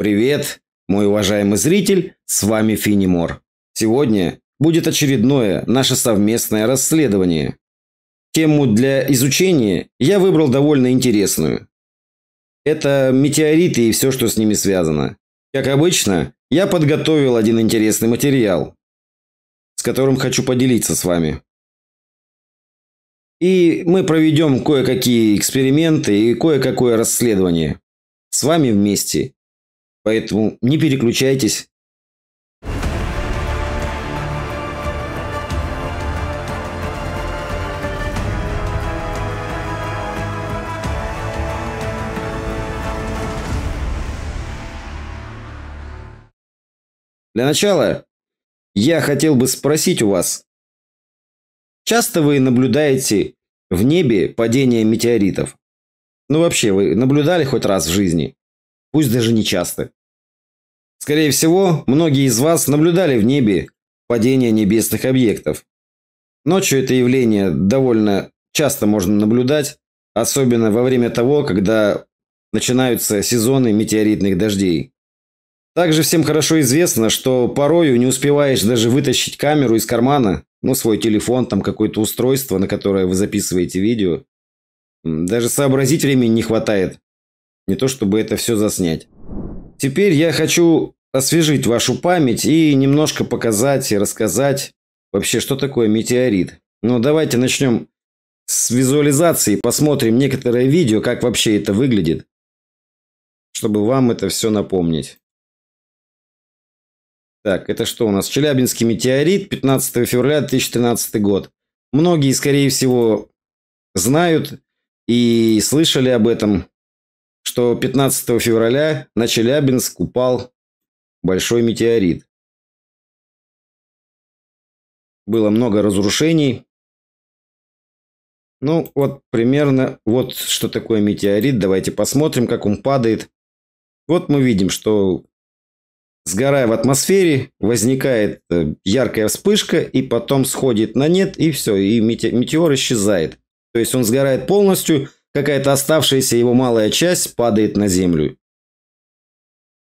Привет, мой уважаемый зритель, с вами Финимор. Сегодня будет очередное наше совместное расследование. Тему для изучения я выбрал довольно интересную. Это метеориты и все, что с ними связано. Как обычно, я подготовил один интересный материал, с которым хочу поделиться с вами. И мы проведем кое-какие эксперименты и кое-какое расследование. С вами вместе Поэтому не переключайтесь. Для начала я хотел бы спросить у вас, часто вы наблюдаете в небе падение метеоритов? Ну вообще, вы наблюдали хоть раз в жизни? Пусть даже не часто. Скорее всего, многие из вас наблюдали в небе падение небесных объектов. Ночью это явление довольно часто можно наблюдать, особенно во время того, когда начинаются сезоны метеоритных дождей. Также всем хорошо известно, что порою не успеваешь даже вытащить камеру из кармана, ну, свой телефон, там какое-то устройство, на которое вы записываете видео. Даже сообразить времени не хватает. Не то, чтобы это все заснять. Теперь я хочу освежить вашу память и немножко показать и рассказать вообще, что такое метеорит. Но ну, давайте начнем с визуализации, посмотрим некоторое видео, как вообще это выглядит, чтобы вам это все напомнить. Так, это что у нас? Челябинский метеорит, 15 февраля 2013 год. Многие, скорее всего, знают и слышали об этом, что 15 февраля на Челябинск упал большой метеорит. Было много разрушений. Ну, вот примерно вот что такое метеорит. Давайте посмотрим, как он падает. Вот мы видим, что сгорая в атмосфере, возникает э, яркая вспышка и потом сходит на нет, и все, и метеор исчезает. То есть он сгорает полностью, какая-то оставшаяся его малая часть падает на Землю.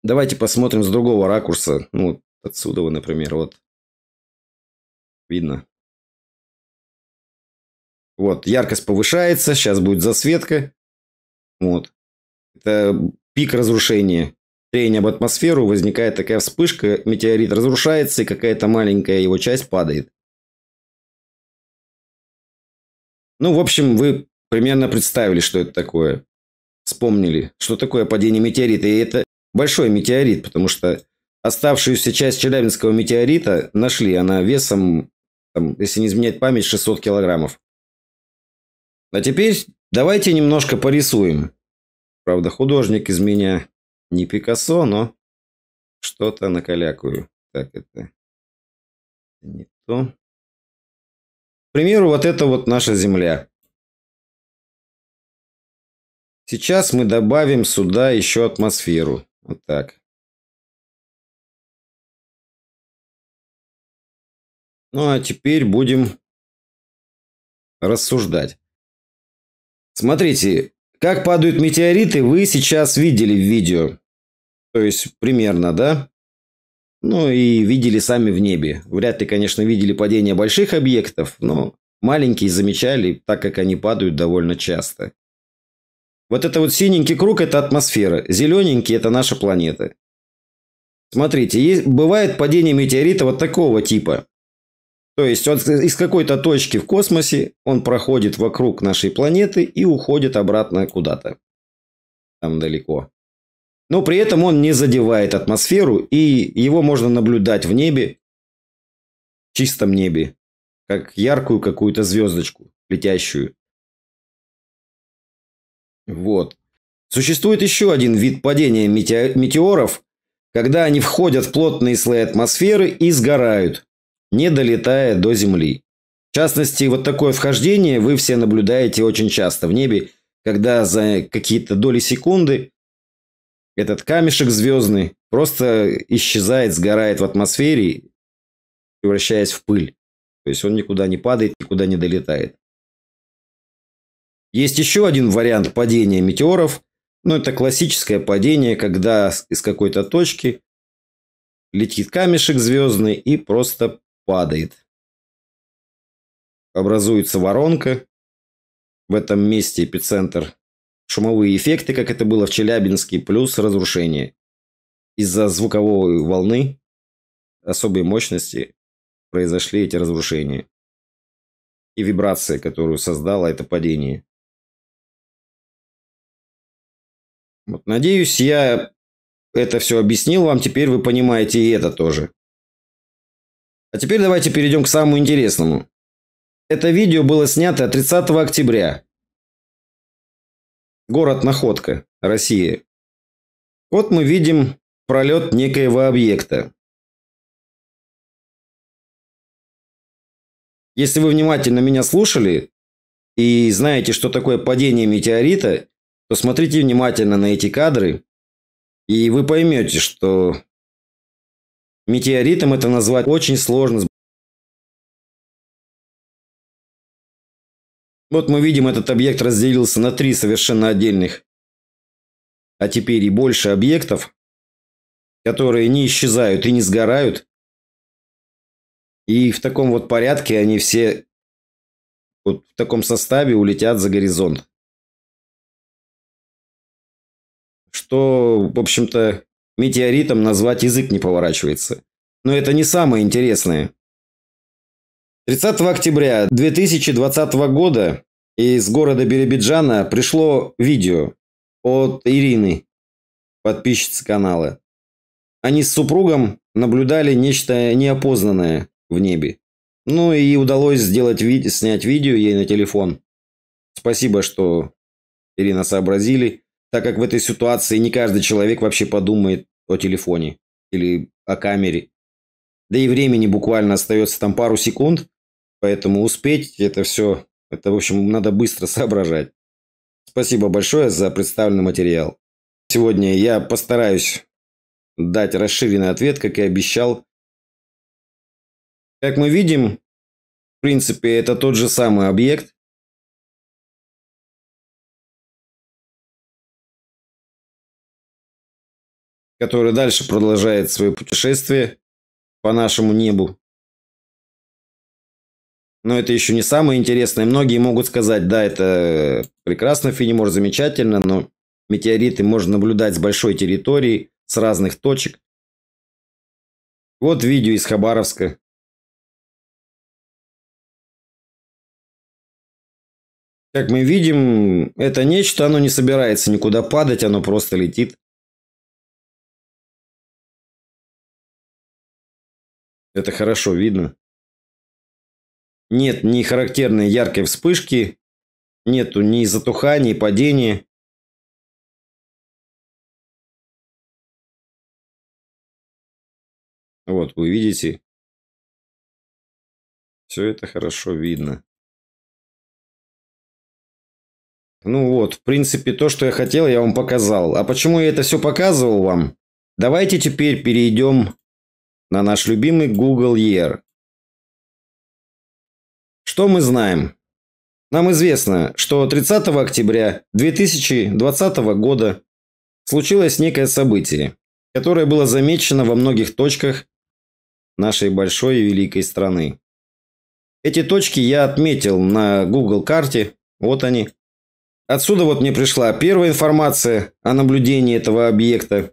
Давайте посмотрим с другого ракурса. Ну, отсюда, вот, например, вот. Видно. Вот, яркость повышается, сейчас будет засветка. Вот. Это пик разрушения. Трение об атмосферу, возникает такая вспышка, метеорит разрушается, и какая-то маленькая его часть падает. Ну, в общем, вы примерно представили, что это такое. Вспомнили, что такое падение метеорита. И это большой метеорит, потому что оставшуюся часть Челябинского метеорита нашли. Она весом, там, если не изменять память, 600 килограммов. А теперь давайте немножко порисуем. Правда, художник из меня не Пикассо, но что-то накалякую. Так, это не то. К примеру, вот это вот наша земля. Сейчас мы добавим сюда еще атмосферу. Вот так. Ну а теперь будем рассуждать. Смотрите, как падают метеориты, вы сейчас видели в видео. То есть примерно, да? Ну и видели сами в небе. Вряд ли, конечно, видели падение больших объектов, но маленькие замечали, так как они падают довольно часто. Вот это вот синенький круг – это атмосфера, зелененький – это наша планета. Смотрите, есть, бывает падение метеорита вот такого типа. То есть он из какой-то точки в космосе он проходит вокруг нашей планеты и уходит обратно куда-то. Там далеко. Но при этом он не задевает атмосферу, и его можно наблюдать в небе, в чистом небе, как яркую какую-то звездочку летящую. Вот. Существует еще один вид падения метеоров, когда они входят в плотные слои атмосферы и сгорают, не долетая до Земли. В частности, вот такое вхождение вы все наблюдаете очень часто в небе, когда за какие-то доли секунды этот камешек звездный просто исчезает, сгорает в атмосфере, превращаясь в пыль. То есть он никуда не падает, никуда не долетает. Есть еще один вариант падения метеоров. Но ну, это классическое падение, когда из какой-то точки летит камешек звездный и просто падает. Образуется воронка. В этом месте эпицентр. Шумовые эффекты, как это было в Челябинске, плюс разрушение. Из-за звуковой волны особой мощности произошли эти разрушения. И вибрация, которую создало это падение. Вот, надеюсь, я это все объяснил вам, теперь вы понимаете и это тоже. А теперь давайте перейдем к самому интересному. Это видео было снято 30 октября. Город Находка, Россия. Вот мы видим пролет некоего объекта. Если вы внимательно меня слушали и знаете, что такое падение метеорита, Посмотрите внимательно на эти кадры, и вы поймете, что метеоритом это назвать очень сложно. Вот мы видим, этот объект разделился на три совершенно отдельных, а теперь и больше объектов, которые не исчезают и не сгорают. И в таком вот порядке они все вот в таком составе улетят за горизонт. что, в общем-то, метеоритом назвать язык не поворачивается. Но это не самое интересное. 30 октября 2020 года из города Биробиджана пришло видео от Ирины, подписчицы канала. Они с супругом наблюдали нечто неопознанное в небе. Ну и удалось сделать вид, снять видео ей на телефон. Спасибо, что Ирина сообразили так как в этой ситуации не каждый человек вообще подумает о телефоне или о камере. Да и времени буквально остается там пару секунд, поэтому успеть это все, это, в общем, надо быстро соображать. Спасибо большое за представленный материал. Сегодня я постараюсь дать расширенный ответ, как и обещал. Как мы видим, в принципе, это тот же самый объект, который дальше продолжает свое путешествие по нашему небу. Но это еще не самое интересное. Многие могут сказать, да, это прекрасно, Финимор замечательно, но метеориты можно наблюдать с большой территории, с разных точек. Вот видео из Хабаровска. Как мы видим, это нечто, оно не собирается никуда падать, оно просто летит. Это хорошо видно. Нет ни характерной яркой вспышки, нету ни затухания, падения. Вот, вы видите. Все это хорошо видно. Ну вот, в принципе, то, что я хотел, я вам показал. А почему я это все показывал вам? Давайте теперь перейдем на наш любимый Google Year. Что мы знаем? Нам известно, что 30 октября 2020 года случилось некое событие, которое было замечено во многих точках нашей большой и великой страны. Эти точки я отметил на Google карте, вот они. Отсюда вот мне пришла первая информация о наблюдении этого объекта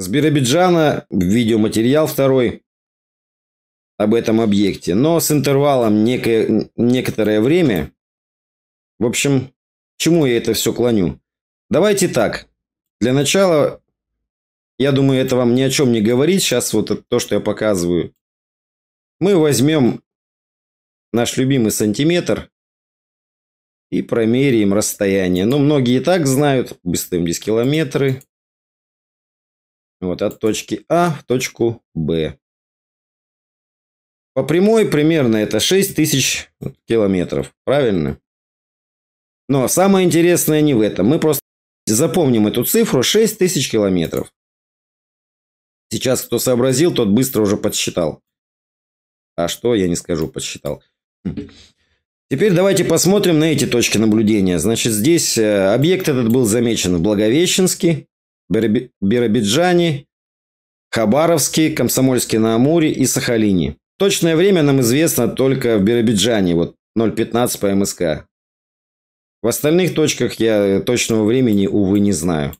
С Биробиджана видеоматериал второй об этом объекте, но с интервалом некое, некоторое время. В общем, чему я это все клоню? Давайте так. Для начала, я думаю, это вам ни о чем не говорит. Сейчас вот то, что я показываю. Мы возьмем наш любимый сантиметр и промерим расстояние. Но ну, многие и так знают. Выставим здесь километры. Вот от точки А в точку Б. По прямой примерно это 6 тысяч километров. Правильно? Но самое интересное не в этом. Мы просто запомним эту цифру 6 тысяч километров. Сейчас кто сообразил, тот быстро уже подсчитал. А что, я не скажу, подсчитал. Хм. Теперь давайте посмотрим на эти точки наблюдения. Значит, здесь э, объект этот был замечен в Благовещенске. Биробиджане, Хабаровске, Комсомольске на Амуре и Сахалине. Точное время нам известно только в Биробиджане, вот 0.15 по МСК. В остальных точках я э, точного времени, увы, не знаю.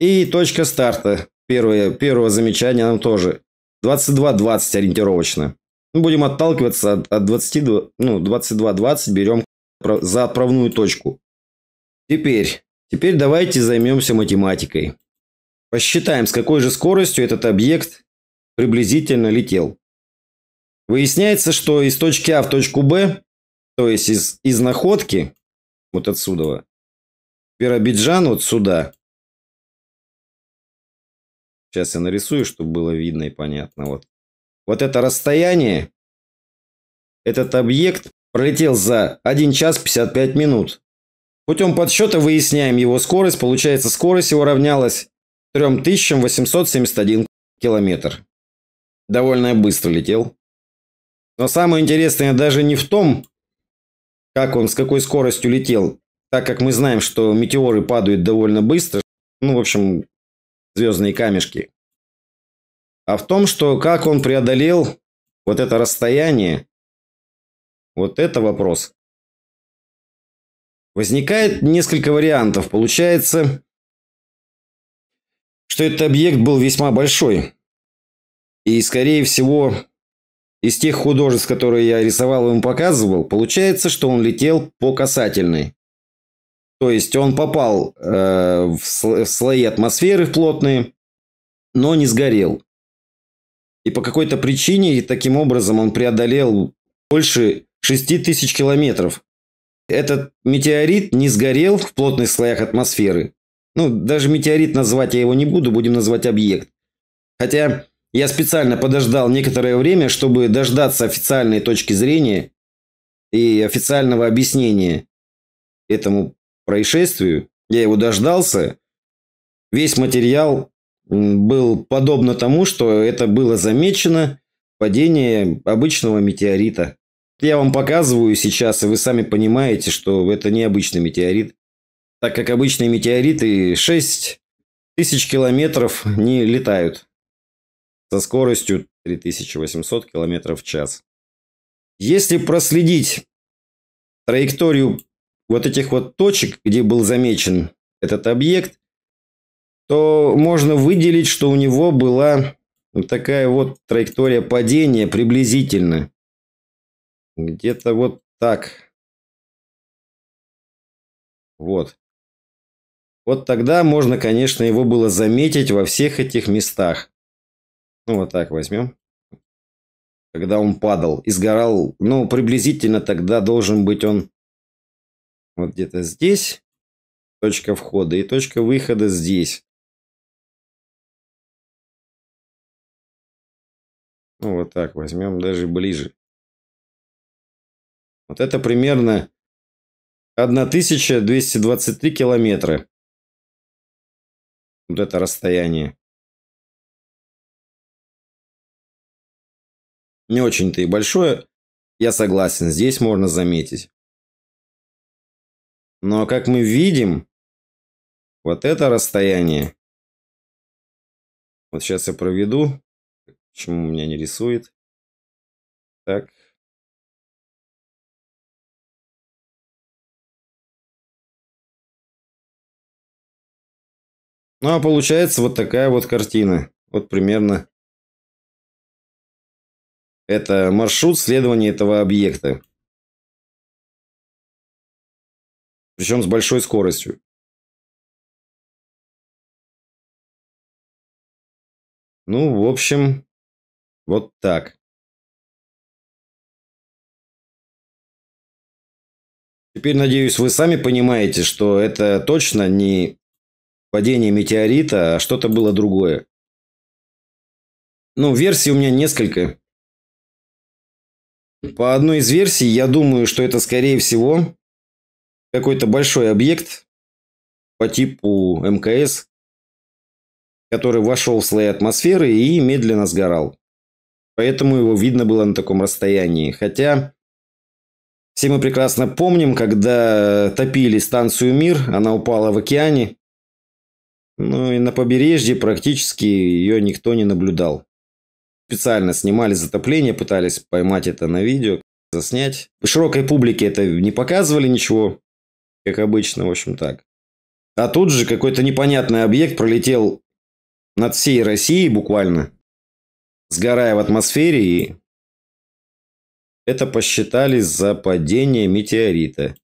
И точка старта. Первое, первого замечания нам тоже. 22.20 ориентировочно. Мы будем отталкиваться от, от 22, ну, 22.20, берем за отправную точку. Теперь Теперь давайте займемся математикой. Посчитаем, с какой же скоростью этот объект приблизительно летел. Выясняется, что из точки А в точку Б, то есть из, из находки, вот отсюда, Биробиджан вот сюда. Сейчас я нарисую, чтобы было видно и понятно. Вот, вот это расстояние, этот объект пролетел за 1 час 55 минут. Путем подсчета выясняем его скорость. Получается, скорость его равнялась 3871 километр. Довольно быстро летел. Но самое интересное даже не в том, как он с какой скоростью летел, так как мы знаем, что метеоры падают довольно быстро, ну, в общем, звездные камешки, а в том, что как он преодолел вот это расстояние, вот это вопрос Возникает несколько вариантов. Получается, что этот объект был весьма большой. И, скорее всего, из тех художеств, которые я рисовал и ему показывал, получается, что он летел по касательной. То есть он попал э, в слои атмосферы плотные, но не сгорел. И по какой-то причине таким образом он преодолел больше 6000 километров. Этот метеорит не сгорел в плотных слоях атмосферы. Ну, даже метеорит назвать я его не буду, будем назвать объект. Хотя я специально подождал некоторое время, чтобы дождаться официальной точки зрения и официального объяснения этому происшествию. Я его дождался. Весь материал был подобно тому, что это было замечено падение обычного метеорита. Я вам показываю сейчас, и вы сами понимаете, что это необычный метеорит. Так как обычные метеориты 6 тысяч километров не летают со скоростью 3800 километров в час. Если проследить траекторию вот этих вот точек, где был замечен этот объект, то можно выделить, что у него была такая вот траектория падения приблизительно. Где-то вот так. Вот. Вот тогда можно, конечно, его было заметить во всех этих местах. Ну, вот так возьмем. Когда он падал изгорал, ну, приблизительно тогда должен быть он вот где-то здесь. Точка входа и точка выхода здесь. Ну, вот так возьмем даже ближе. Вот это примерно 1223 километра. Вот это расстояние. Не очень-то и большое. Я согласен, здесь можно заметить. Но как мы видим, вот это расстояние. Вот сейчас я проведу. Почему у меня не рисует? Так. Ну, а получается вот такая вот картина. Вот примерно. Это маршрут следования этого объекта. Причем с большой скоростью. Ну, в общем, вот так. Теперь, надеюсь, вы сами понимаете, что это точно не падение метеорита, а что-то было другое. Ну, версий у меня несколько. По одной из версий, я думаю, что это, скорее всего, какой-то большой объект по типу МКС, который вошел в слои атмосферы и медленно сгорал. Поэтому его видно было на таком расстоянии. Хотя все мы прекрасно помним, когда топили станцию «Мир», она упала в океане, ну и на побережье практически ее никто не наблюдал. Специально снимали затопление, пытались поймать это на видео, заснять. Широкой публике это не показывали ничего, как обычно, в общем так. А тут же какой-то непонятный объект пролетел над всей Россией буквально, сгорая в атмосфере, и это посчитали за падение метеорита.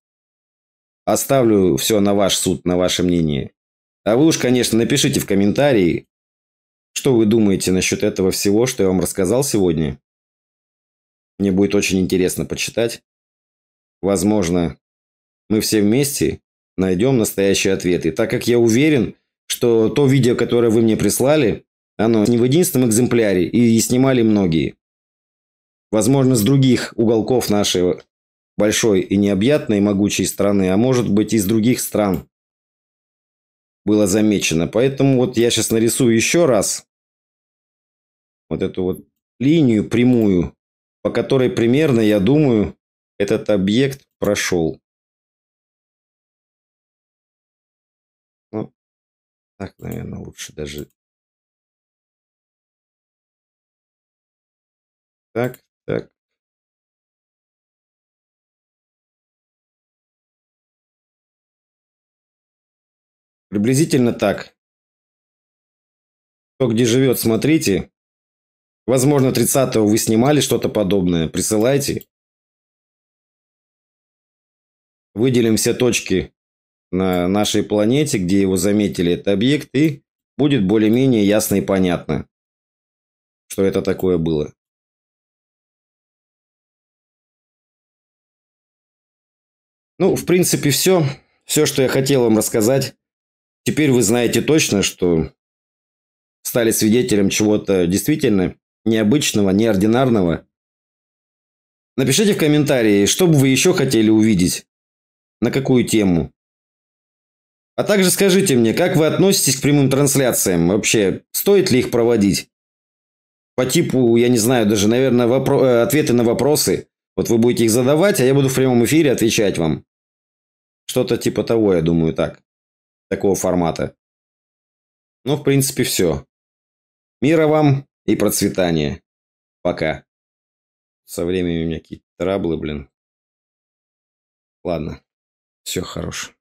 Оставлю все на ваш суд, на ваше мнение. А вы уж, конечно, напишите в комментарии, что вы думаете насчет этого всего, что я вам рассказал сегодня. Мне будет очень интересно почитать. Возможно, мы все вместе найдем настоящие ответы. так как я уверен, что то видео, которое вы мне прислали, оно не в единственном экземпляре, и снимали многие. Возможно, с других уголков нашей большой и необъятной могучей страны, а может быть, и с других стран было замечено. Поэтому вот я сейчас нарисую еще раз вот эту вот линию прямую, по которой примерно, я думаю, этот объект прошел. Ну, так, наверное, лучше даже. Так, так, Приблизительно так. Кто где живет, смотрите. Возможно, 30-го вы снимали что-то подобное. Присылайте. Выделим все точки на нашей планете, где его заметили этот объект, и будет более-менее ясно и понятно, что это такое было. Ну, в принципе, все. Все, что я хотел вам рассказать. Теперь вы знаете точно, что стали свидетелем чего-то действительно необычного, неординарного. Напишите в комментарии, что бы вы еще хотели увидеть, на какую тему. А также скажите мне, как вы относитесь к прямым трансляциям? Вообще, стоит ли их проводить? По типу, я не знаю, даже, наверное, вопро- э, ответы на вопросы. Вот вы будете их задавать, а я буду в прямом эфире отвечать вам. Что-то типа того, я думаю, так такого формата. Ну, в принципе, все. Мира вам и процветания. Пока. Со временем у меня какие-то траблы, блин. Ладно. Все хорошо.